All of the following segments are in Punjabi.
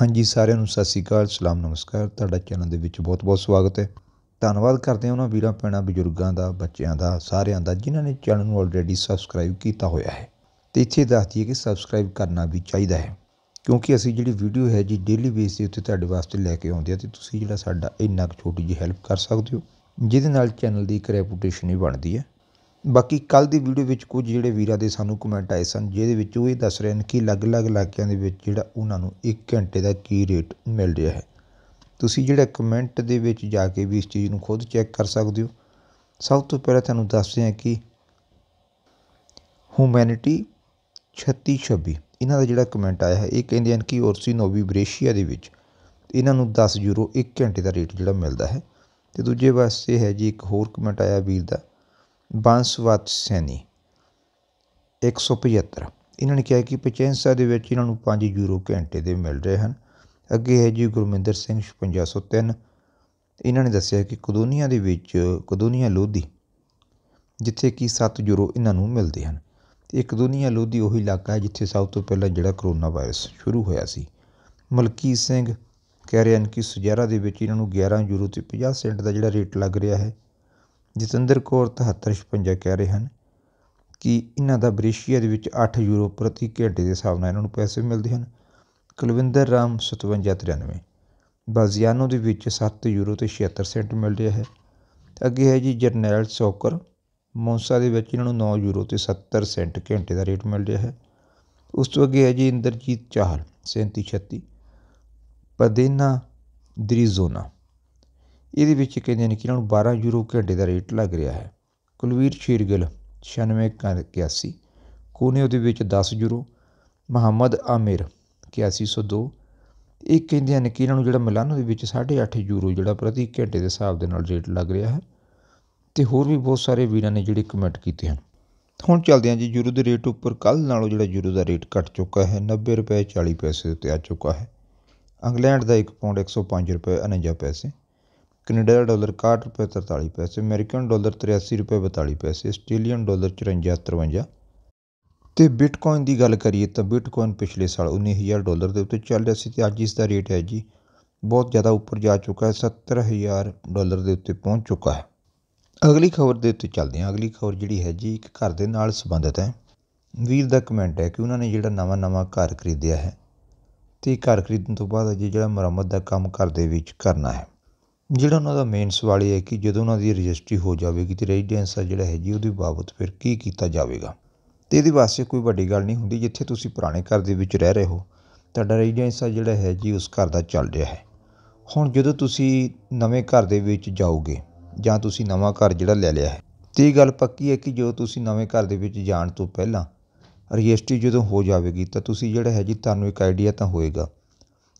ਹਾਂਜੀ ਸਾਰਿਆਂ ਨੂੰ ਸਤਿ ਸ੍ਰੀ ਅਕਾਲ ਸਲਾਮ ਨਮਸਕਾਰ ਤੁਹਾਡਾ ਚੈਨਲ ਦੇ ਵਿੱਚ ਬਹੁਤ-ਬਹੁਤ ਸਵਾਗਤ ਹੈ ਧੰਨਵਾਦ ਕਰਦੇ ਹਾਂ ਉਹਨਾਂ ਵੀਰਾਂ ਪੈਣਾ ਬਜ਼ੁਰਗਾਂ ਦਾ ਬੱਚਿਆਂ ਦਾ ਸਾਰਿਆਂ ਦਾ ਜਿਨ੍ਹਾਂ ਨੇ ਚੈਨਲ ਨੂੰ ਆਲਰੇਡੀ ਸਬਸਕ੍ਰਾਈਬ ਕੀਤਾ ਹੋਇਆ ਹੈ ਤੇ ਇੱਥੇ ਦੱਸ ਦਈਏ ਕਿ ਸਬਸਕ੍ਰਾਈਬ ਕਰਨਾ ਵੀ ਚਾਹੀਦਾ ਹੈ ਕਿਉਂਕਿ ਅਸੀਂ ਜਿਹੜੀ ਵੀਡੀਓ ਹੈ ਜੀ ਡੇਲੀ ਬੇਸ ਦੇ ਉੱਤੇ ਤੁਹਾਡੇ ਵਾਸਤੇ ਲੈ ਕੇ ਆਉਂਦੇ ਆ ਤੇ ਤੁਸੀਂ ਜਿਹੜਾ ਸਾਡਾ ਇੰਨਾ ਕੁ ਛੋਟੀ ਜਿਹੀ ਹੈਲਪ ਕਰ ਸਕਦੇ ਹੋ ਜਿਹਦੇ ਨਾਲ ਚੈਨਲ ਦੀ ਇੱਕ ਰੈਪੂਟੇਸ਼ਨ ਹੀ ਬਣਦੀ ਹੈ ਬਾਕੀ ਕੱਲ ਦੀ ਵੀਡੀਓ ਵਿੱਚ ਕੁਝ ਜਿਹੜੇ ਵੀਰਾਂ ਦੇ ਸਾਨੂੰ ਕਮੈਂਟ ਆਏ ਸਨ ਜਿਹਦੇ ਵਿੱਚ ਉਹ ਇਹ ਦੱਸ ਰਹੇ ਨੇ ਕਿ ਅਲੱਗ-ਅਲੱਗ ਇਲਾਕਿਆਂ ਦੇ ਵਿੱਚ ਜਿਹੜਾ ਉਹਨਾਂ ਨੂੰ 1 ਘੰਟੇ ਦਾ ਕੀ ਰੇਟ ਮਿਲ ਰਿਹਾ ਹੈ ਤੁਸੀਂ ਜਿਹੜਾ ਕਮੈਂਟ ਦੇ ਵਿੱਚ ਜਾ ਕੇ ਵੀ ਇਸ ਚੀਜ਼ ਨੂੰ ਖੁਦ ਚੈੱਕ ਕਰ ਸਕਦੇ ਹੋ ਸਭ ਤੋਂ ਪਹਿਲਾਂ ਤੁਹਾਨੂੰ ਦੱਸਦੇ ਹਾਂ ਕਿ ਹਿਊਮੈਨਿਟੀ 3626 ਇਹਨਾਂ ਦਾ ਜਿਹੜਾ ਕਮੈਂਟ ਆਇਆ ਹੈ ਇਹ ਕਹਿੰਦੇ ਹਨ ਕਿ ਔਰਸੀ ਨੋਵੀ ਬ੍ਰੇਸ਼ੀਆ ਦੇ ਵਿੱਚ ਇਹਨਾਂ ਨੂੰ 10 ਯੂਰੋ 1 ਘੰਟੇ ਦਾ ਰੇਟ ਜਿਹੜਾ ਮਿਲਦਾ ਹੈ ਤੇ ਦੂਜੇ ਪਾਸੇ ਹੈ ਜੀ ਇੱਕ ਹੋਰ ਕਮੈਂਟ ਆਇਆ ਵੀਰ ਦਾ ਬਾਂਸਵਾਤ ਸੈਨੀ 175 ਇਹਨਾਂ ਨੇ ਕਿਹਾ ਕਿ ਪਚੈਂਸਾ ਦੇ ਵਿੱਚ ਇਹਨਾਂ ਨੂੰ 5 ਯੂਰੋ ਘੰਟੇ ਦੇ ਮਿਲ ਰਹੇ ਹਨ ਅੱਗੇ ਹੈ ਜੀ ਗੁਰਮਿੰਦਰ ਸਿੰਘ 5503 ਇਹਨਾਂ ਨੇ ਦੱਸਿਆ ਕਿ ਕਦੋਨੀਆਂ ਦੇ ਵਿੱਚ ਕਦੋਨੀਆਂ ਲੋਧੀ ਜਿੱਥੇ ਕਿ 7 ਯੂਰੋ ਇਹਨਾਂ ਨੂੰ ਮਿਲਦੇ ਹਨ ਤੇ ਕਦੋਨੀਆ ਲੋਧੀ ਉਹ ਇਲਾਕਾ ਹੈ ਜਿੱਥੇ ਸਭ ਤੋਂ ਪਹਿਲਾਂ ਜਿਹੜਾ ਕਰੋਨਾ ਵਾਇਰਸ ਸ਼ੁਰੂ ਹੋਇਆ ਸੀ ਮਲਕੀ ਸਿੰਘ ਕਹਿ ਰਹੇ ਹਨ ਕਿ ਸੁਜਾਰਾ ਦੇ ਵਿੱਚ ਇਹਨਾਂ ਨੂੰ 11 ਯੂਰੋ ਤੇ 50 ਸੈਂਟ ਦਾ ਜਿਹੜਾ ਰੇਟ ਲੱਗ ਰਿਹਾ ਹੈ ਜਤਿੰਦਰ ਕੌਰ ਤਿਹੱਤਰ ਕਹਿ ਰਹੇ ਹਨ ਕਿ ਇਹਨਾਂ ਦਾ ਬਰੇਸ਼ੀਆ ਦੇ ਵਿੱਚ 8 ਯੂਰੋ ਪ੍ਰਤੀ ਘੰਟੇ ਦੇ ਹਿਸਾਬ ਨਾਲ ਇਹਨਾਂ ਨੂੰ ਪੈਸੇ ਮਿਲਦੇ ਹਨ ਕੁਲਵਿੰਦਰ ਰਾਮ 5793 ਬਾਜ਼ਿਆਨੋ ਬਾਜ਼ੀਆਨੋ ਦੇ ਵਿੱਚ 7 ਯੂਰੋ ਤੇ 76 ਸੈਂਟ ਮਿਲ ਰਿਹਾ ਹੈ ਅੱਗੇ ਹੈ ਜੀ ਜਰਨੈਲ ਸੌਕਰ ਮੌਂਸਾ ਦੇ ਵਿੱਚ ਇਹਨਾਂ ਨੂੰ 9 ਯੂਰੋ ਤੇ 70 ਸੈਂਟ ਘੰਟੇ ਦਾ ਰੇਟ ਮਿਲ ਰਿਹਾ ਹੈ ਉਸ ਤੋਂ ਅੱਗੇ ਹੈ ਜੀ ਇੰਦਰਜੀਤ ਚਾਹਲ 3736 ਪਦੇਨਾ ਦਰੀਜ਼ੋਨਾ ਇਹਦੇ ਵਿੱਚ ਕਹਿੰਦੇ ਨੇ ਕਿ ਇਹਨਾਂ ਨੂੰ 12 ਯੂਰੋ ਘੰਟੇ ਦਾ ਰੇਟ ਲੱਗ ਰਿਹਾ ਹੈ ਕੁਲਵੀਰ ਸ਼ੀਰਗਲ 9681 ਕੋਨੇ ਉਹਦੇ ਵਿੱਚ 10 ਯੂਰੋ ਮੁਹੰਮਦ ਆਮਿਰ 8102 ਇਹ ਕਹਿੰਦੇ ਨੇ ਕਿ ਇਹਨਾਂ ਨੂੰ ਜਿਹੜਾ ਮਿਲਾਨ ਦੇ ਵਿੱਚ 8.5 ਯੂਰੋ ਜਿਹੜਾ ਪ੍ਰਤੀ ਘੰਟੇ ਦੇ ਹਿਸਾਬ ਦੇ ਨਾਲ ਰੇਟ ਲੱਗ ਰਿਹਾ ਹੈ ਤੇ ਹੋਰ ਵੀ ਬਹੁਤ ਸਾਰੇ ਵੀਰਾਂ ਨੇ ਜਿਹੜੇ ਕਮੈਂਟ ਕੀਤੇ ਹਨ ਹੁਣ ਚੱਲਦੇ ਹਾਂ ਜੀ ਯੂਰੋ ਦੇ ਰੇਟ ਉੱਪਰ ਕੱਲ ਨਾਲੋਂ ਜਿਹੜਾ ਯੂਰੋ ਦਾ ਰੇਟ ਘਟ ਚੁੱਕਾ ਹੈ 90 ਰੁਪਏ 40 ਪੈਸੇ ਉੱਤੇ ਆ ਚੁੱਕਾ ਹੈ ਇੰਗਲੈਂਡ ਦਾ 1 ਪਾਉਂਡ 105 ਰੁਪਏ 49 ਪੈਸੇ ਕੈਨੇਡਾ ਡਾਲਰ 61 ਰੁਪਏ 43 ਪੈਸੇ ਅਮਰੀਕਨ ਡਾਲਰ 83 ਰੁਪਏ 42 ਪੈਸੇ ਆਸਟ੍ਰੇਲੀਅਨ ਡਾਲਰ 54 53 ਤੇ ਬਿਟਕੋਇਨ ਦੀ ਗੱਲ ਕਰੀਏ ਤਾਂ ਬਿਟਕੋਇਨ ਪਿਛਲੇ ਸਾਲ 19000 ਡਾਲਰ ਦੇ ਉੱਤੇ ਚੱਲ ਰਿਹਾ ਸੀ ਤੇ ਅੱਜ ਇਸ ਦਾ ਰੇਟ ਹੈ ਜੀ ਬਹੁਤ ਜ਼ਿਆਦਾ ਉੱਪਰ ਜਾ ਚੁੱਕਾ ਹੈ 70000 ਡਾਲਰ ਦੇ ਉੱਤੇ ਪਹੁੰਚ ਚੁੱਕਾ ਹੈ ਅਗਲੀ ਖਬਰ ਦੇ ਉੱਤੇ ਚੱਲਦੇ ਹਾਂ ਅਗਲੀ ਖਬਰ ਜਿਹੜੀ ਹੈ ਜੀ ਇੱਕ ਘਰ ਦੇ ਨਾਲ ਸੰਬੰਧਿਤ ਹੈ ਵੀਰ ਦਾ ਕਮੈਂਟ ਹੈ ਕਿ ਉਹਨਾਂ ਨੇ ਜਿਹੜਾ ਨਵਾਂ-ਨਵਾਂ ਘਰ ਖਰੀਦਿਆ ਹੈ ਤੇ ਘਰ ਖਰੀਦਣ ਤੋਂ ਬਾਅਦ ਅਜੇ ਜਿਹੜਾ ਮੁਰੰਮਤ ਦਾ ਕੰਮ ਕਰਦੇ ਵਿੱਚ ਕਰਨਾ ਹੈ ਜਿਹੜਾ ਉਹਨਾਂ ਦਾ ਮੇਨ ਸਵਾਲ ਇਹ ਹੈ ਕਿ ਜਦੋਂ ਉਹਨਾਂ ਦੀ ਰਜਿਸਟਰੀ ਹੋ ਜਾਵੇਗੀ ਤੇ ਰੈਜ਼ੀਡੈਂਸ ਆ ਜਿਹੜਾ ਹੈ ਜੀ ਉਹਦੀ ਬਾਬਤ ਫਿਰ ਕੀ ਕੀਤਾ ਜਾਵੇਗਾ ਤੇ ਇਹਦੇ ਵਾਸਤੇ ਕੋਈ ਵੱਡੀ ਗੱਲ ਨਹੀਂ ਹੁੰਦੀ ਜਿੱਥੇ ਤੁਸੀਂ ਪੁਰਾਣੇ ਘਰ ਦੇ ਵਿੱਚ ਰਹਿ ਰਹੇ ਹੋ ਤੁਹਾਡਾ ਰੈਜ਼ੀਡੈਂਸ ਆ ਜਿਹੜਾ ਹੈ ਜੀ ਉਸ ਘਰ ਦਾ ਚੱਲ ਰਿਹਾ ਹੈ ਹੁਣ ਜਦੋਂ ਤੁਸੀਂ ਨਵੇਂ ਘਰ ਦੇ ਵਿੱਚ ਜਾਓਗੇ ਜਾਂ ਤੁਸੀਂ ਨਵਾਂ ਘਰ ਜਿਹੜਾ ਲੈ ਲਿਆ ਹੈ ਤੇ ਇਹ ਗੱਲ ਪੱਕੀ ਹੈ ਕਿ ਜਦੋਂ ਤੁਸੀਂ ਨਵੇਂ ਘਰ ਦੇ ਵਿੱਚ ਜਾਣ ਤੋਂ ਪਹਿਲਾਂ ਰਜਿਸਟਰੀ ਜਦੋਂ ਹੋ ਜਾਵੇਗੀ ਤਾਂ ਤੁਸੀਂ ਜਿਹੜਾ ਹੈ ਜੀ ਤੁਹਾਨੂੰ ਇੱਕ ਆਈਡੀਆ ਤਾਂ ਹੋਏਗਾ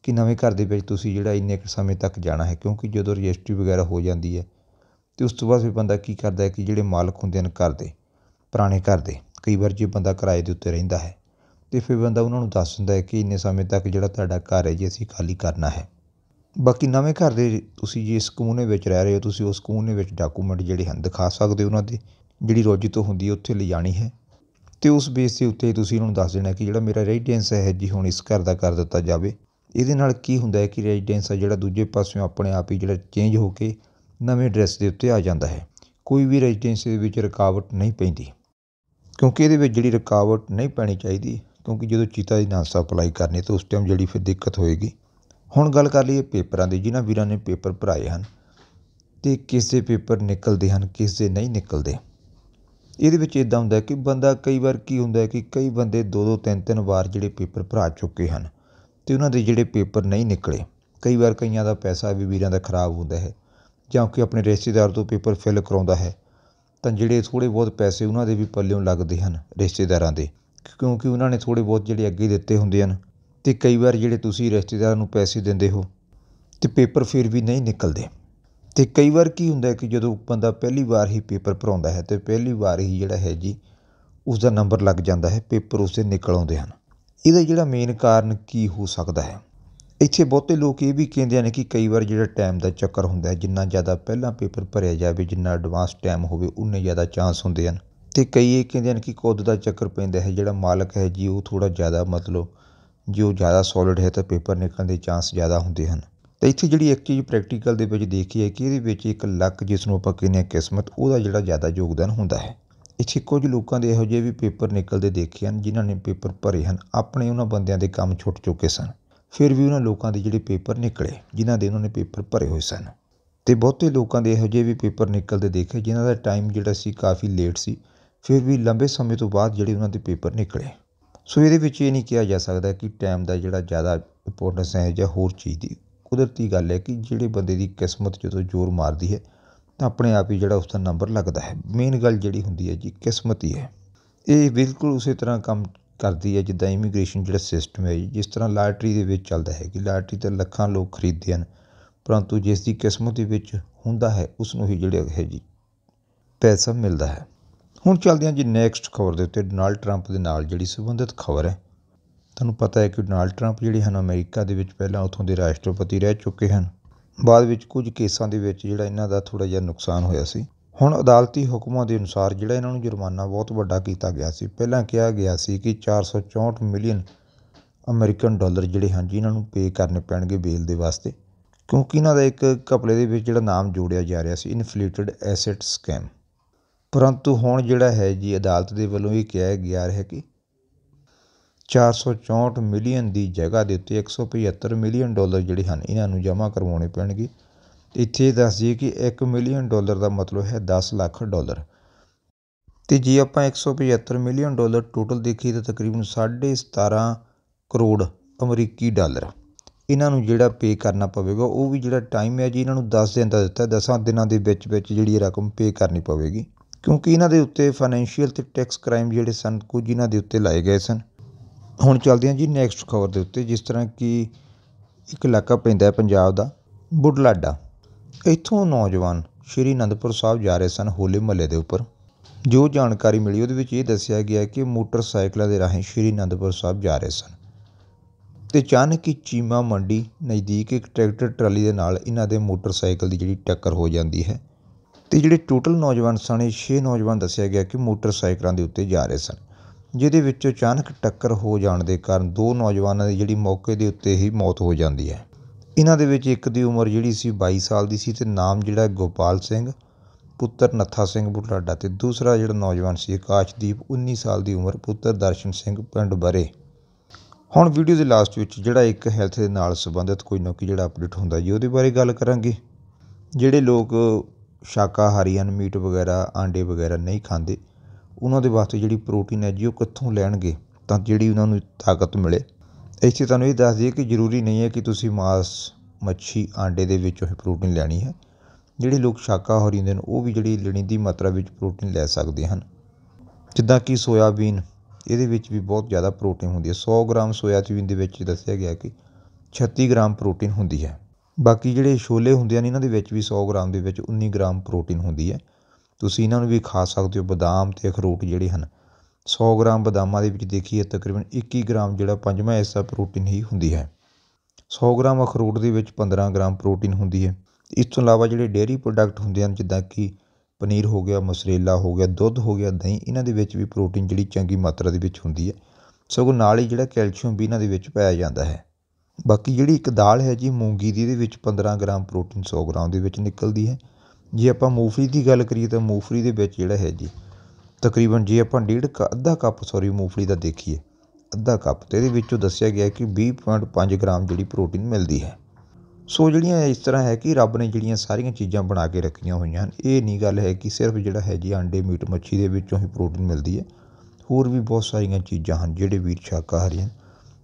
ਕਿ ਨਵੇਂ ਘਰ ਦੇ ਵਿੱਚ ਤੁਸੀਂ ਜਿਹੜਾ ਇੰਨੇ ਕੁ ਸਮੇਂ ਤੱਕ ਜਾਣਾ ਹੈ ਕਿਉਂਕਿ ਜਦੋਂ ਰਜਿਸਟਰੀ ਵਗੈਰਾ ਹੋ ਜਾਂਦੀ ਹੈ ਅਤੇ ਉਸ ਤੋਂ ਬਾਅਦ ਫਿਰ ਬੰਦਾ ਕੀ ਕਰਦਾ ਹੈ ਕਿ ਜਿਹੜੇ ਮਾਲਕ ਹੁੰਦੇ ਹਨ ਘਰ ਦੇ ਪੁਰਾਣੇ ਘਰ ਦੇ ਕਈ ਵਾਰ ਜੇ ਬੰਦਾ ਕਿਰਾਏ ਦੇ ਉੱਤੇ ਰਹਿੰਦਾ ਹੈ ਅਤੇ ਫਿਰ ਬੰਦਾ ਉਹਨਾਂ ਨੂੰ ਦੱਸ ਦਿੰਦਾ ਹੈ ਕਿ ਇੰਨੇ ਸਮੇਂ ਤੱਕ ਜਿਹੜਾ ਤੁਹਾਡਾ ਘਰ ਹੈ ਜੀ ਅਸੀਂ ਖਾਲੀ ਕਰਨਾ ਹੈ ਬਾਕੀ ਨਵੇਂ ਘਰ ਦੇ ਤੁਸੀਂ ਜੇ ਇਸ ਕਮੂਨੇ ਵਿੱਚ ਰਹਿ ਰਹੇ ਹੋ ਤੁਸੀਂ ਉਸ ਕਮੂਨੇ ਵਿੱਚ ਡਾਕੂਮੈਂਟ ਜਿਹੜੇ ਹਨ ਦਿਖਾ ਸਕਦੇ ਹੋ ਉਹਨਾਂ ਦੇ ਜਿਹੜੀ ਰੋਜੀ ਤੋਂ ਹੁੰਦੀ ਹੈ ਉੱਥੇ ਲਿਜਾਣੀ ਹੈ ਅਤੇ ਉਸ ਬੇਸ ਦੇ ਉੱਤੇ ਤੁਸੀਂ ਉਹਨਾਂ ਨੂੰ ਦੱਸ ਦੇਣਾ ਕਿ ਜਿਹੜਾ ਮੇਰਾ ਰੈਜ਼ੀਡੈਂਸ ਹੈ ਜੀ ਹੁਣ ਇਸ ਘਰ ਦਾ ਕਰ ਦਿੱਤਾ ਜਾਵੇ ਇਹਦੇ ਨਾਲ ਕੀ ਹੁੰਦਾ ਹੈ ਕਿ ਰੈਜ਼ੀਡੈਂਸ ਆ ਜਿਹੜਾ ਦੂਜੇ ਪਾਸਿਓਂ ਆਪਣੇ ਆਪ ਹੀ ਜਿਹੜਾ ਚੇਂਜ ਹੋ ਕੇ ਨਵੇਂ ਐਡਰੈਸ ਦੇ ਉੱਤੇ ਆ ਜਾਂਦਾ ਹੈ ਕੋਈ ਵੀ ਰੈਜ਼ੀਡੈਂਸ ਦੇ ਵਿੱਚ ਰੁਕਾਵਟ ਨਹੀਂ ਪੈਂਦੀ ਕਿਉਂਕਿ ਇਹਦੇ ਵਿੱਚ ਜਿਹੜੀ ਰੁਕਾਵਟ ਨਹੀਂ ਪੈਣੀ ਚਾਹੀਦੀ ਕਿਉਂਕਿ ਜਦੋਂ ਚੀਤਾ ਦੀ ਨਾਸਾ ਅਪਲਾਈ ਕਰਨੀ ਤਾਂ ਉਸ ਟਾਈਮ ਜਿਹੜੀ ਫਿਰ ਦਿੱਕਤ ਹੋਏਗੀ ਹੁਣ ਗੱਲ ਕਰ ਲਈਏ ਪੇਪਰਾਂ ਦੀ ਜਿਨ੍ਹਾਂ ਵੀਰਾਂ ਨੇ ਪੇਪਰ ਭਰਾਏ ਹਨ ਤੇ ਕਿਸ ਦੇ ਪੇਪਰ ਨਿਕਲਦੇ ਹਨ ਕਿਸ ਦੇ ਨਹੀਂ ਨਿਕਲਦੇ ਇਹਦੇ ਵਿੱਚ ਇਦਾਂ ਹੁੰਦਾ ਕਿ ਬੰਦਾ ਕਈ ਵਾਰ ਕੀ ਹੁੰਦਾ ਕਿ ਕਈ ਬੰਦੇ ਦੋ ਦੋ ਤਿੰਨ ਤਿੰਨ ਵਾਰ ਜਿਹੜੇ ਪੇਪਰ ਭਰਾ ਚੁੱਕੇ ਹਨ ਤੇ ਉਹਨਾਂ ਦੇ ਜਿਹੜੇ ਪੇਪਰ ਨਹੀਂ ਨਿਕਲੇ ਕਈ ਵਾਰ ਕਈਆਂ ਦਾ ਪੈਸਾ ਵੀ ਵੀਰਾਂ ਦਾ ਖਰਾਬ ਹੁੰਦਾ ਹੈ ਜਾਂ ਕੋਈ ਆਪਣੇ ਰਿਸ਼ਤੇਦਾਰ ਤੋਂ ਪੇਪਰ ਫਿਲ ਕਰਾਉਂਦਾ ਹੈ ਤਾਂ ਜਿਹੜੇ ਥੋੜੇ ਬਹੁਤ ਪੈਸੇ ਉਹਨਾਂ ਦੇ ਵੀ ਪੱਲਿਓਂ ਲੱਗਦੇ ਹਨ ਰਿਸ਼ਤੇਦਾਰਾਂ ਦੇ ਕਿਉਂਕਿ ਉਹਨਾਂ ਨੇ ਥੋੜੇ ਬਹੁਤ ਜਿਹੜੇ ਅੱਗੇ ਦਿੱਤੇ ਹੁੰਦੇ ਹਨ ਤੇ ਕਈ ਵਾਰ ਜਿਹੜੇ ਤੁਸੀਂ ਰਿਸ਼ਤੇਦਾਰਾਂ ਨੂੰ ਪੈਸੇ ਦਿੰਦੇ ਹੋ ਤੇ ਪੇਪਰ ਫਿਰ ਵੀ ਨਹੀਂ ਨਿਕਲਦੇ ਤੇ ਕਈ ਵਾਰ ਕੀ ਹੁੰਦਾ ਕਿ ਜਦੋਂ ਬੰਦਾ ਪਹਿਲੀ ਵਾਰ ਹੀ ਪੇਪਰ ਭਰਾਉਂਦਾ ਹੈ ਤੇ ਪਹਿਲੀ ਵਾਰ ਹੀ ਜਿਹੜਾ ਹੈ ਜੀ ਉਸ ਦਾ ਨੰਬਰ ਲੱਗ ਜਾਂਦਾ ਹੈ ਪੇਪਰ ਉਸੇ ਨਿਕਲ ਆਉਂਦੇ ਹਨ ਇਹਦਾ ਜਿਹੜਾ ਮੇਨ ਕਾਰਨ ਕੀ ਹੋ ਸਕਦਾ ਹੈ ਇੱਥੇ ਬਹੁਤੇ ਲੋਕ ਇਹ ਵੀ ਕਹਿੰਦੇ ਨੇ ਕਿ ਕਈ ਵਾਰ ਜਿਹੜਾ ਟਾਈਮ ਦਾ ਚੱਕਰ ਹੁੰਦਾ ਜਿੰਨਾ ਜ਼ਿਆਦਾ ਪਹਿਲਾਂ ਪੇਪਰ ਭਰਿਆ ਜਾਵੇ ਜਿੰਨਾ ਐਡਵਾਂਸ ਟਾਈਮ ਹੋਵੇ ਉਨੇ ਜ਼ਿਆਦਾ ਚਾਂਸ ਹੁੰਦੇ ਹਨ ਤੇ ਕਈ ਇਹ ਕਹਿੰਦੇ ਹਨ ਕਿ ਕੁੱਦ ਦਾ ਚੱਕਰ ਪੈਂਦਾ ਹੈ ਜਿਹੜਾ ਮਾਲਕ ਹੈ ਜੀ ਉਹ ਥੋੜਾ ਜ਼ਿਆਦਾ ਮਤਲਬ ਜੇ ਉਹ ਜ਼ਿਆਦਾ ਸੋਲਿਡ ਹੈ ਤਾਂ ਪੇਪਰ ਨਿਕਲਣ ਦੇ ਚਾਂਸ ਜ਼ਿਆਦਾ ਹੁੰਦੇ ਹਨ ਤਾਂ ਇੱਥੇ ਜਿਹੜੀ ਇੱਕ ਚੀਜ਼ ਪ੍ਰੈਕਟੀਕਲ ਦੇ ਵਿੱਚ ਦੇਖੀ ਹੈ ਕਿ ਇਹਦੇ ਵਿੱਚ ਇੱਕ ਲੱਕ ਜਿਸ ਨੂੰ ਆਪਾਂ ਕਹਿੰਦੇ ਹਾਂ ਕਿਸਮਤ ਉਹਦਾ ਜਿਹੜਾ ਜ਼ਿਆਦਾ ਯੋਗਦਾਨ ਹੁੰਦਾ ਹੈ ਇੱਥੇ ਕੁਝ ਲੋਕਾਂ ਦੇ ਇਹੋ ਜਿਹੇ ਵੀ ਪੇਪਰ ਨਿਕਲਦੇ ਦੇਖੇ ਹਨ ਜਿਨ੍ਹਾਂ ਨੇ ਪੇਪਰ ਭਰੇ ਹਨ ਆਪਣੇ ਉਹਨਾਂ ਬੰਦਿਆਂ ਦੇ ਕੰਮ ਛੁੱਟ ਚੁੱਕੇ ਸਨ ਫਿਰ ਵੀ ਉਹਨਾਂ ਲੋਕਾਂ ਦੇ ਜਿਹੜੇ ਪੇਪਰ ਨਿਕਲੇ ਜਿਨ੍ਹਾਂ ਦੇ ਉਹਨਾਂ ਨੇ ਪੇਪਰ ਭਰੇ ਹੋਏ ਸਨ ਤੇ ਬਹੁਤੇ ਲੋਕਾਂ ਦੇ ਇਹੋ ਜਿਹੇ ਵੀ ਪੇਪਰ ਨਿਕਲਦੇ ਦੇਖੇ ਜਿਨ੍ਹਾਂ ਦਾ ਟਾਈਮ ਜਿਹੜਾ ਸੀ ਕਾਫੀ ਲੇਟ ਸੀ ਫਿਰ ਵੀ ਲੰਬੇ ਸਮੇਂ ਤੋਂ ਬਾਅਦ ਜਿਹੜੇ ਉਹਨਾਂ ਦੇ ਪੇਪਰ ਨਿਕਲੇ ਸੋ ਇਹਦੇ ਵਿੱਚ ਇਹ ਨਹੀਂ ਕਿਹਾ ਜਾ ਸਕਦਾ ਕਿ ਟਾਈਮ ਦਾ ਜਿਹੜਾ ਜ਼ਿਆਦਾ ਇੰਪੋਰਟੈਂਸ ਹੈ ਜਾਂ ਹੋਰ ਚੀਜ਼ ਦੀ ਕੁਦਰਤੀ ਗੱਲ ਹੈ ਕਿ ਜਿਹੜੇ ਬੰਦੇ ਦੀ ਕਿਸਮਤ ਜਦੋਂ ਜ਼ੋਰ ਮਾਰਦੀ ਹੈ ਤਾਂ ਆਪਣੇ ਆਪ ਹੀ ਜਿਹੜਾ ਉਸ ਦਾ ਨੰਬਰ ਲੱਗਦਾ ਹੈ ਮੇਨ ਗੱਲ ਜਿਹੜੀ ਹੁੰਦੀ ਹੈ ਜੀ ਕਿਸਮਤ ਹੀ ਹੈ ਇਹ ਬਿਲਕੁਲ ਉਸੇ ਤਰ੍ਹਾਂ ਕੰਮ ਕਰਦੀ ਹੈ ਜਿੱਦਾਂ ਇਮੀਗ੍ਰੇਸ਼ਨ ਜਿਹੜਾ ਸਿਸਟਮ ਹੈ ਜਿਸ ਤਰ੍ਹਾਂ ਲਾਟਰੀ ਦੇ ਵਿੱਚ ਚੱਲਦਾ ਹੈ ਕਿ ਲਾਟਰੀ ਤੇ ਲੱਖਾਂ ਲੋਕ ਖਰੀਦਦੇ ਹਨ ਪਰੰਤੂ ਜਿਸ ਦੀ ਕਿਸਮਤ ਦੇ ਵਿੱਚ ਹੁੰਦਾ ਹੈ ਉਸ ਨੂੰ ਹੀ ਜਿਹੜਾ ਹੈ ਜੀ ਪੈਸਾ ਮਿਲਦਾ ਹੈ ਹੁਣ ਚੱਲਦੇ ਹਾਂ ਜੀ ਨੈਕਸਟ ਖਬਰ ਦੇ ਉੱਤੇ ਡੋਨਾਲਡ ਟਰੰਪ ਦੇ ਨਾਲ ਜਿਹੜੀ ਸੰਬੰਧਿਤ ਖਬਰ ਹੈ ਤੁਹਾਨੂੰ ਪਤਾ ਹੈ ਕਿ ਡੋਨਾਲਡ ਟਰੰਪ ਜਿਹੜੇ ਹਨ ਅਮਰੀਕਾ ਦੇ ਵਿੱਚ ਪਹਿਲਾਂ ਉੱਥੋਂ ਦੇ ਰਾਸ਼ਟਰਪਤੀ ਰਹਿ ਚੁੱਕੇ ਹਨ ਬਾਅਦ ਵਿੱਚ ਕੁਝ ਕੇਸਾਂ ਦੇ ਵਿੱਚ ਜਿਹੜਾ ਇਹਨਾਂ ਦਾ ਥੋੜਾ ਜਿਹਾ ਨੁਕਸਾਨ ਹੋਇਆ ਸੀ ਹੁਣ ਅਦਾਲਤੀ ਹੁਕਮਾਂ ਦੇ ਅਨੁਸਾਰ ਜਿਹੜਾ ਇਹਨਾਂ ਨੂੰ ਜੁਰਮਾਨਾ ਬਹੁਤ ਵੱਡਾ ਕੀਤਾ ਗਿਆ ਸੀ ਪਹਿਲਾਂ ਕਿਹਾ ਗਿਆ ਸੀ ਕਿ 464 ਮਿਲੀਅਨ ਅਮਰੀਕਨ ਡਾਲਰ ਜਿਹੜੇ ਹਨ ਜੀ ਇਹਨਾਂ ਨੂੰ ਪੇ ਕਰਨੇ ਪੈਣਗੇ ਬੇਲ ਦੇ ਵਾਸਤੇ ਕਿਉਂਕਿ ਇਹਨਾਂ ਦਾ ਇੱਕ ਘਪਲੇ ਦੇ ਵਿੱਚ ਜਿਹੜਾ ਨਾਮ ਜੋੜਿਆ ਜਾ ਰਿਹਾ ਸੀ ਇਨਫਲੇਟਡ ਐਸੈਟ ਸਕੈਮ ਪਰੰਤੂ ਹੁਣ ਜਿਹੜਾ ਹੈ ਜੀ ਅਦਾਲਤ ਦੇ ਵੱਲੋਂ ਇਹ ਕਿਹਾ ਗਿਆ ਹੈ ਕਿ ਚਾਰ ਸੌ ਚੌਂਹਠ ਮਿਲੀਅਨ ਦੀ ਜਗ੍ਹਾ ਦੇ ਉੱਤੇ ਇੱਕ ਸੌ ਮਿਲੀਅਨ ਡਾਲਰ ਜਿਹੜੇ ਹਨ ਇਹਨਾਂ ਨੂੰ ਜਮ੍ਹਾਂ ਕਰਵਾਉਣੇ ਪੈਣਗੇ ਇੱਥੇ ਦੱਸ ਦਈਏ ਕਿ 1 ਮਿਲੀਅਨ ਡਾਲਰ ਦਾ ਮਤਲਬ ਹੈ 10 ਲੱਖ ਡਾਲਰ ਤੇ ਜੇ ਆਪਾਂ 175 ਮਿਲੀਅਨ ਡਾਲਰ ਟੋਟਲ ਦੇਖੀਏ ਤਾਂ ਤਕਰੀਬਨ 17.5 ਕਰੋੜ ਅਮਰੀਕੀ ਡਾਲਰ ਇਹਨਾਂ ਨੂੰ ਜਿਹੜਾ ਪੇ ਕਰਨਾ ਪਵੇਗਾ ਉਹ ਵੀ ਜਿਹੜਾ ਟਾਈਮ ਹੈ ਜੀ ਇਹਨਾਂ ਨੂੰ 10 ਦਿਨ ਦਾ ਦਿੱਤਾ 10 ਦਿਨਾਂ ਦੇ ਵਿੱਚ ਵਿੱਚ ਜਿਹੜੀ ਰਕਮ ਪੇ ਕਰਨੀ ਪਵੇਗੀ ਕਿਉਂਕਿ ਇਹਨਾਂ ਦੇ ਉੱਤੇ ਫਾਈਨੈਂਸ਼ੀਅਲ ਤੇ ਟੈਕਸ ਕ੍ਰਾਈਮ ਜਿਹੜੇ ਸਨ ਕੁਝ ਇਹਨਾਂ ਦੇ ਉੱਤੇ ਲਾਏ ਗਏ ਸਨ ਹੁਣ ਚਲਦੇ ਹਾਂ ਜੀ ਨੈਕਸਟ ਖਬਰ ਦੇ ਉੱਤੇ ਜਿਸ ਤਰ੍ਹਾਂ ਕਿ ਇੱਕ ਇਲਾਕਾ ਪੈਂਦਾ ਪੰਜਾਬ ਦਾ ਬੁੱਢਲਾਡਾ ਇੱਥੋਂ ਨੌਜਵਾਨ ਸ਼੍ਰੀ ਅਨੰਦਪੁਰ ਸਾਹਿਬ ਜਾ ਰਹੇ ਸਨ ਹੋਲੇ ਮਹੱਲੇ ਦੇ ਉੱਪਰ ਜੋ ਜਾਣਕਾਰੀ ਮਿਲੀ ਉਹਦੇ ਵਿੱਚ ਇਹ ਦੱਸਿਆ ਗਿਆ ਕਿ ਮੋਟਰਸਾਈਕਲਾਂ ਦੇ ਰਾਹੀਂ ਸ਼੍ਰੀ ਅਨੰਦਪੁਰ ਸਾਹਿਬ ਜਾ ਰਹੇ ਸਨ ਤੇ ਅਚਾਨਕ ਹੀ ਚੀਮਾ ਮੰਡੀ ਨਜ਼ਦੀਕ ਇੱਕ ਟਰੈਕਟਰ ਟਰਾਲੀ ਦੇ ਨਾਲ ਇਹਨਾਂ ਦੇ ਮੋਟਰਸਾਈਕਲ ਦੀ ਜਿਹੜੀ ਟੱਕਰ ਹੋ ਜਾਂਦੀ ਹੈ ਤੇ ਜਿਹੜੇ ਟੋਟਲ ਨੌਜਵਾਨ ਸਨ ਇਹ 6 ਨੌਜਵਾਨ ਦੱਸਿਆ ਗਿਆ ਕਿ ਮੋਟਰਸਾਈਕਲਾਂ ਦੇ ਉੱਤੇ ਜਾ ਰਹੇ ਸਨ ਜਿਹਦੇ ਵਿੱਚ ਅਚਾਨਕ ਟੱਕਰ ਹੋ ਜਾਣ ਦੇ ਕਾਰਨ ਦੋ ਨੌਜਵਾਨਾਂ ਦੀ ਜਿਹੜੀ ਮੌਕੇ ਦੇ ਉੱਤੇ ਹੀ ਮੌਤ ਹੋ ਜਾਂਦੀ ਹੈ ਇਹਨਾਂ ਦੇ ਵਿੱਚ ਇੱਕ ਦੀ ਉਮਰ ਜਿਹੜੀ ਸੀ 22 ਸਾਲ ਦੀ ਸੀ ਤੇ ਨਾਮ ਜਿਹੜਾ ਗੋਪਾਲ ਸਿੰਘ ਪੁੱਤਰ ਨੱਥਾ ਸਿੰਘ ਬੁਢਲਾਡਾ ਤੇ ਦੂਸਰਾ ਜਿਹੜਾ ਨੌਜਵਾਨ ਸੀ ਆਕਾਸ਼ਦੀਪ 19 ਸਾਲ ਦੀ ਉਮਰ ਪੁੱਤਰ ਦਰਸ਼ਨ ਸਿੰਘ ਪਿੰਡ ਬਰੇ ਹੁਣ ਵੀਡੀਓ ਦੇ ਲਾਸਟ ਵਿੱਚ ਜਿਹੜਾ ਇੱਕ ਹੈਲਥ ਦੇ ਨਾਲ ਸੰਬੰਧਿਤ ਕੋਈ ਨੋਕੀ ਜਿਹੜਾ ਅਪਡੇਟ ਹੁੰਦਾ ਜੀ ਉਹਦੇ ਬਾਰੇ ਗੱਲ ਕਰਾਂਗੇ ਜਿਹੜੇ ਲੋਕ ਸ਼ਾਕਾਹਾਰੀ ਹਨ ਮੀਟ ਵਗੈਰਾ ਆਂਡੇ ਵਗੈਰਾ ਨਹੀਂ ਖਾਂਦੇ ਉਹਨਾਂ ਦੇ ਵਾਸਤੇ ਜਿਹੜੀ ਪ੍ਰੋਟੀਨ ਹੈ ਜੀ ਉਹ ਕਿੱਥੋਂ ਲੈਣਗੇ ਤਾਂ ਜਿਹੜੀ ਉਹਨਾਂ ਨੂੰ ਤਾਕਤ ਮਿਲੇ ਇੱਥੇ ਤੁਹਾਨੂੰ ਇਹ ਦੱਸ ਦਈਏ ਕਿ ਜ਼ਰੂਰੀ ਨਹੀਂ ਹੈ ਕਿ ਤੁਸੀਂ ਮਾਸ ਮੱਛੀ ਆਂਡੇ ਦੇ ਵਿੱਚੋਂ ਹੀ ਪ੍ਰੋਟੀਨ ਲੈਣੀ ਹੈ ਜਿਹੜੇ ਲੋਕ ਸ਼ਾਕਾਹਾਰੀ ਹੁੰਦੇ ਨੇ ਉਹ ਵੀ ਜਿਹੜੀ ਲੋੜੀਂਦੀ ਮਾਤਰਾ ਵਿੱਚ ਪ੍ਰੋਟੀਨ ਲੈ ਸਕਦੇ ਹਨ ਜਿੱਦਾਂ ਕਿ ਸੋਇਆਬੀਨ ਇਹਦੇ ਵਿੱਚ ਵੀ ਬਹੁਤ ਜ਼ਿਆਦਾ ਪ੍ਰੋਟੀਨ ਹੁੰਦੀ ਹੈ 100 ਗ੍ਰਾਮ ਸੋਇਆਬੀਨ ਦੇ ਵਿੱਚ ਦੱਸਿਆ ਗਿਆ ਕਿ 36 ਗ੍ਰਾਮ ਪ੍ਰੋਟੀਨ ਹੁੰਦੀ ਹੈ ਬਾਕੀ ਜਿਹੜੇ ਛੋਲੇ ਹੁੰਦੇ ਨੇ ਇਹਨਾਂ ਦੇ ਵਿੱਚ ਵੀ 100 ਗ੍ਰਾਮ ਦੇ ਵਿੱਚ 19 ਗ੍ਰਾਮ ਪ੍ਰੋਟੀਨ ਹੁੰਦੀ ਹੈ ਤੁਸੀਂ ਇਹਨਾਂ ਨੂੰ ਵੀ ਖਾ ਸਕਦੇ ਹੋ ਬਦਾਮ ਅਤੇ ਅਖਰੋਟ ਜਿਹੜੇ ਹਨ ਸੌ ਗ੍ਰਾਮ ਬਦਾਮਾਂ ਦੇ ਵਿੱਚ ਦੇਖੀਏ ਤਕਰੀਬਨ ਇੱਕੀ ਗ੍ਰਾਮ ਜਿਹੜਾ ਪੰਜਵਾਂ ਹਿੱਸਾ ਪ੍ਰੋਟੀਨ ਹੀ ਹੁੰਦੀ ਹੈ ਸੌ ਗ੍ਰਾਮ ਅਖਰੋਟ ਦੇ ਵਿੱਚ ਪੰਦਰਾਂ ਗ੍ਰਾਮ ਪ੍ਰੋਟੀਨ ਹੁੰਦੀ ਹੈ ਇਸ ਤੋਂ ਇਲਾਵਾ ਜਿਹੜੇ ਡੇਅਰੀ ਪ੍ਰੋਡਕਟ ਹੁੰਦੇ ਹਨ ਜਿੱਦਾਂ ਕਿ ਪਨੀਰ ਹੋ ਗਿਆ ਮਸਰੇਲਾ ਹੋ ਗਿਆ ਦੁੱਧ ਹੋ ਗਿਆ ਦਹੀਂ ਇਹਨਾਂ ਦੇ ਵਿੱਚ ਵੀ ਪ੍ਰੋਟੀਨ ਜਿਹੜੀ ਚੰਗੀ ਮਾਤਰਾ ਦੇ ਵਿੱਚ ਹੁੰਦੀ ਹੈ ਸਗੋਂ ਨਾਲ ਹੀ ਜਿਹੜਾ ਕੈਲਸ਼ੀਅਮ ਵੀ ਇਹਨਾਂ ਦੇ ਵਿੱਚ ਪਾਇਆ ਜਾਂਦਾ ਹੈ ਬਾਕੀ ਜਿਹੜੀ ਇੱਕ ਦਾਲ ਹੈ ਜੀ ਮੂੰਗੀ ਦੀ ਇਹਦੇ ਵਿੱਚ 15 ਗ੍ਰਾਮ ਪ੍ਰੋਟੀਨ 100 ਗ੍ਰਾਮ ਦੇ ਵਿੱਚ ਨਿਕਲਦੀ ਹੈ ਜੇ ਆਪਾਂ ਮੂੰਗਫਲੀ ਦੀ ਗੱਲ ਕਰੀਏ ਤਾਂ ਮੂੰਗਫਲੀ ਦੇ ਵਿੱਚ ਜਿਹੜਾ ਹੈ ਜੀ ਤਕਰੀਬਨ ਜੇ ਆਪਾਂ ਡੇਢ ਕ ਅੱਧਾ ਕੱਪ ਸੋਰੀ ਮੂੰਗਫਲੀ ਦਾ ਦੇਖੀਏ ਅੱਧਾ ਕੱਪ ਤੇ ਇਹਦੇ ਵਿੱਚੋਂ ਦੱਸਿਆ ਗਿਆ ਕਿ 20.5 ਗ੍ਰਾਮ ਜਿਹੜੀ ਪ੍ਰੋਟੀਨ ਮਿਲਦੀ ਹੈ ਸੋ ਜਿਹੜੀਆਂ ਇਸ ਤਰ੍ਹਾਂ ਹੈ ਕਿ ਰੱਬ ਨੇ ਜਿਹੜੀਆਂ ਸਾਰੀਆਂ ਚੀਜ਼ਾਂ ਬਣਾ ਕੇ ਰੱਖੀਆਂ ਹੋਈਆਂ ਹਨ ਇਹ ਨਹੀਂ ਗੱਲ ਹੈ ਕਿ ਸਿਰਫ ਜਿਹੜਾ ਹੈ ਜੀ ਆਂਡੇ ਮੀਟ ਮੱਛੀ ਦੇ ਵਿੱਚੋਂ ਹੀ ਪ੍ਰੋਟੀਨ ਮਿਲਦੀ ਹੈ ਹੋਰ ਵੀ ਬਹੁਤ ਸਾਰੀਆਂ ਚੀਜ਼ਾਂ ਹਨ ਜਿਹੜੇ ਵੀਰ ਸ਼ਾਕਾਹਾਰੀ ਹਨ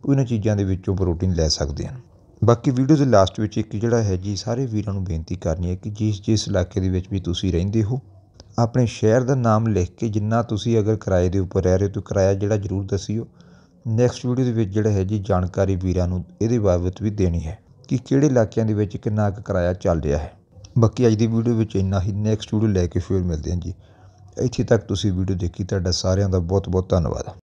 ਉਹ ਇਹਨਾਂ ਚੀਜ਼ਾਂ ਦੇ ਵਿੱਚੋਂ ਪ੍ਰੋਟੀਨ ਲੈ ਸਕਦੇ ਹਨ ਬਾਕੀ ਵੀਡੀਓ ਦੇ ਲਾਸਟ ਵਿੱਚ ਇੱਕ ਜਿਹੜਾ ਹੈ ਜੀ ਸਾਰੇ ਵੀਰਾਂ ਨੂੰ ਬੇਨਤੀ ਕਰਨੀ ਹੈ ਕਿ ਜਿਸ ਜਿਸ ਇਲਾਕੇ ਦੇ ਵਿੱਚ ਵੀ ਤੁਸੀਂ ਰਹਿੰਦੇ ਹੋ ਆਪਣੇ ਸ਼ਹਿਰ ਦਾ ਨਾਮ ਲਿਖ ਕੇ ਜਿੰਨਾ ਤੁਸੀਂ ਅਗਰ ਕਿਰਾਏ ਦੇ ਉੱਪਰ ਰਹਿ ਰਹੇ ਹੋ ਤਾਂ ਕਿਰਾਇਆ ਜਿਹੜਾ ਜ਼ਰੂਰ ਦੱਸਿਓ ਨੈਕਸਟ ਵੀਡੀਓ ਦੇ ਵਿੱਚ ਜਿਹੜਾ ਹੈ ਜੀ ਜਾਣਕਾਰੀ ਵੀਰਾਂ ਨੂੰ ਇਹਦੇ ਬਾਬਤ ਵੀ ਦੇਣੀ ਹੈ ਕਿ ਕਿਹੜੇ ਇਲਾਕਿਆਂ ਦੇ ਵਿੱਚ ਕਿੰਨਾ ਕੁ ਕਿਰਾਇਆ ਚੱਲ ਰਿਹਾ ਹੈ ਬਾਕੀ ਅੱਜ ਦੀ ਵੀਡੀਓ ਵਿੱਚ ਇੰਨਾ ਹੀ ਨੈਕਸਟ ਵੀਡੀਓ ਲੈ ਕੇ ਫਿਰ ਮਿਲਦੇ ਹਾਂ ਜੀ ਇੱਥੇ ਤੱਕ ਤੁਸੀਂ ਵੀਡੀਓ ਦੇਖੀ ਤੁਹਾਡਾ ਸਾਰਿਆਂ ਦਾ ਬਹੁਤ ਬਹੁਤ ਧੰਨਵਾਦ